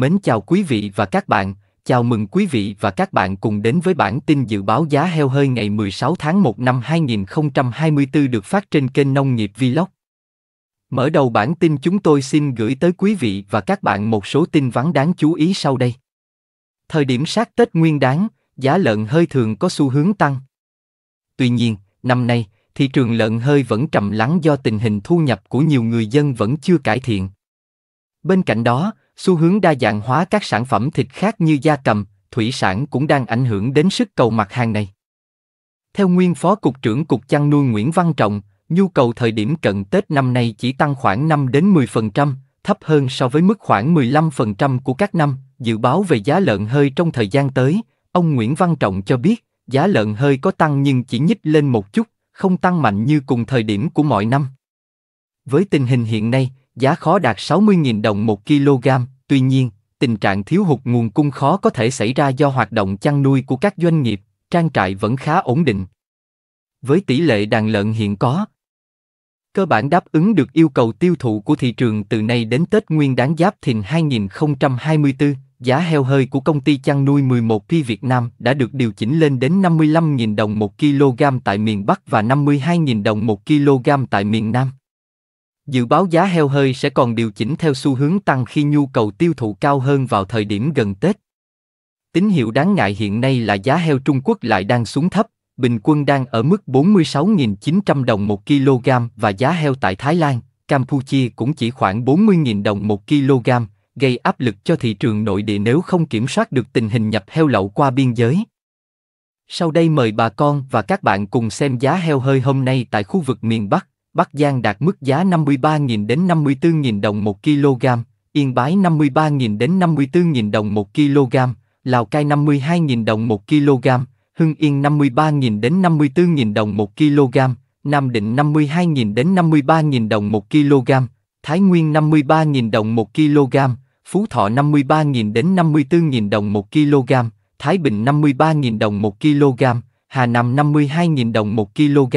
Mến chào quý vị và các bạn, chào mừng quý vị và các bạn cùng đến với bản tin dự báo giá heo hơi ngày 16 tháng 1 năm 2024 được phát trên kênh Nông nghiệp Vlog. Mở đầu bản tin chúng tôi xin gửi tới quý vị và các bạn một số tin vắn đáng chú ý sau đây. Thời điểm sát Tết Nguyên đáng, giá lợn hơi thường có xu hướng tăng. Tuy nhiên, năm nay, thị trường lợn hơi vẫn trầm lắng do tình hình thu nhập của nhiều người dân vẫn chưa cải thiện. Bên cạnh đó, Xu hướng đa dạng hóa các sản phẩm thịt khác như da cầm, thủy sản cũng đang ảnh hưởng đến sức cầu mặt hàng này. Theo nguyên phó cục trưởng cục chăn nuôi Nguyễn Văn Trọng, nhu cầu thời điểm cận Tết năm nay chỉ tăng khoảng 5 đến 10%, thấp hơn so với mức khoảng 15% của các năm. Dự báo về giá lợn hơi trong thời gian tới, ông Nguyễn Văn Trọng cho biết, giá lợn hơi có tăng nhưng chỉ nhích lên một chút, không tăng mạnh như cùng thời điểm của mọi năm. Với tình hình hiện nay, giá khó đạt 60.000 đồng 1 kg, tuy nhiên, tình trạng thiếu hụt nguồn cung khó có thể xảy ra do hoạt động chăn nuôi của các doanh nghiệp, trang trại vẫn khá ổn định. Với tỷ lệ đàn lợn hiện có, cơ bản đáp ứng được yêu cầu tiêu thụ của thị trường từ nay đến Tết Nguyên Đán Giáp Thìn 2024, giá heo hơi của công ty chăn nuôi 11 Pi Việt Nam đã được điều chỉnh lên đến 55.000 đồng 1 kg tại miền Bắc và 52.000 đồng 1 kg tại miền Nam. Dự báo giá heo hơi sẽ còn điều chỉnh theo xu hướng tăng khi nhu cầu tiêu thụ cao hơn vào thời điểm gần Tết. Tín hiệu đáng ngại hiện nay là giá heo Trung Quốc lại đang xuống thấp, bình quân đang ở mức 46.900 đồng 1 kg và giá heo tại Thái Lan, Campuchia cũng chỉ khoảng 40.000 đồng 1 kg, gây áp lực cho thị trường nội địa nếu không kiểm soát được tình hình nhập heo lậu qua biên giới. Sau đây mời bà con và các bạn cùng xem giá heo hơi hôm nay tại khu vực miền Bắc. Bắc Giang đạt mức giá 53.000 đến 54.000 đồng 1 kg, Yên Bái 53.000 đến 54.000 đồng 1 kg, Lào Cai 52.000 đồng 1 kg, Hưng Yên 53.000 đến 54.000 đồng 1 kg, Nam Định 52.000 đến 53.000 đồng 1 kg, Thái Nguyên 53.000 đồng 1 kg, Phú Thọ 53.000 đến 54.000 đồng 1 kg, Thái Bình 53.000 đồng 1 kg, Hà Nam 52.000 đồng 1 kg,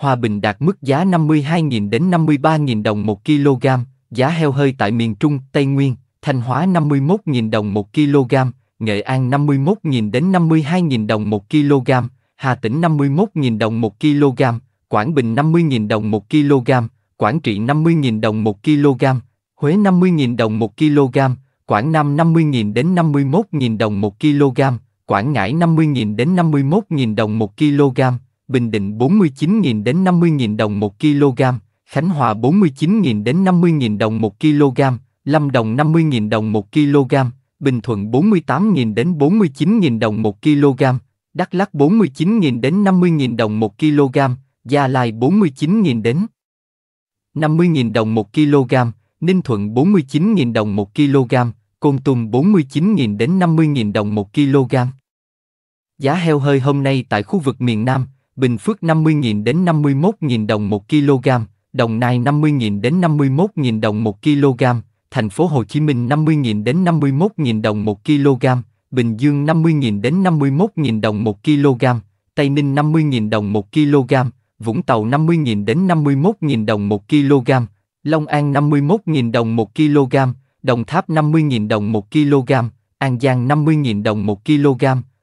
hòa bình đạt mức giá 52.000 đến 53.000 đồng 1 kg, giá heo hơi tại miền Trung, Tây Nguyên, Thanh Hóa 51.000 đồng 1 kg, Nghệ An 51.000 đến 52.000 đồng 1 kg, Hà Tĩnh 51.000 đồng 1 kg, Quảng Bình 50.000 đồng 1 kg, Quảng Trị 50.000 đồng 1 kg, Huế 50.000 đồng 1 kg, Quảng Nam 50.000 đến 51.000 đồng 1 kg, Quảng Ngãi 50.000 đến 51.000 đồng 1 kg, Bình Định 49.000 đến 50.000 đồng 1 kg, Khánh Hòa 49.000 đến 50.000 đồng 1 kg, Lâm Đồng 50.000 đồng 1 kg, Bình Thuận 48.000 đến 49.000 đồng 1 kg, Đắk Lắk 49.000 đến 50.000 đồng 1 kg, Gia Lai 49.000 đến 50.000 đồng 1 kg, Ninh Thuận 49.000 đồng 1 kg, Côn Tum 49.000 đến 50.000 đồng 1 kg. Giá heo hơi hôm nay tại khu vực miền Nam, Bình Phước 50.000 đến 51.000 đồng 1 kg, Đồng Nai 50.000 đến 51.000 đồng 1 kg, Thành phố Hồ Chí Minh 50.000 đến 51.000 đồng 1 kg, Bình Dương 50.000 đến 51.000 đồng 1 kg, Tây Ninh 50.000 đồng 1 kg, Vũng Tàu 50.000 đến 51.000 đồng 1 kg, Long An 51.000 đồng 1 kg, Đồng Tháp 50.000 đồng 1 kg, An Giang 50.000 đồng 1 kg,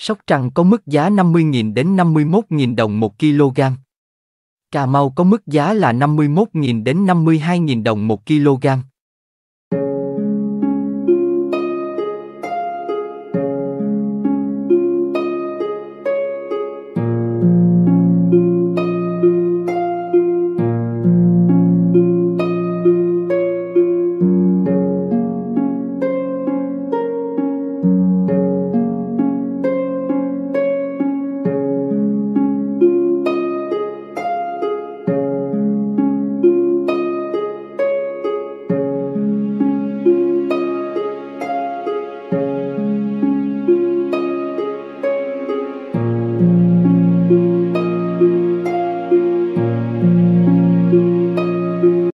Sóc Trăng có mức giá 50.000 đến 51.000 đồng 1 kg. Cà Mau có mức giá là 51.000 đến 52.000 đồng 1 kg.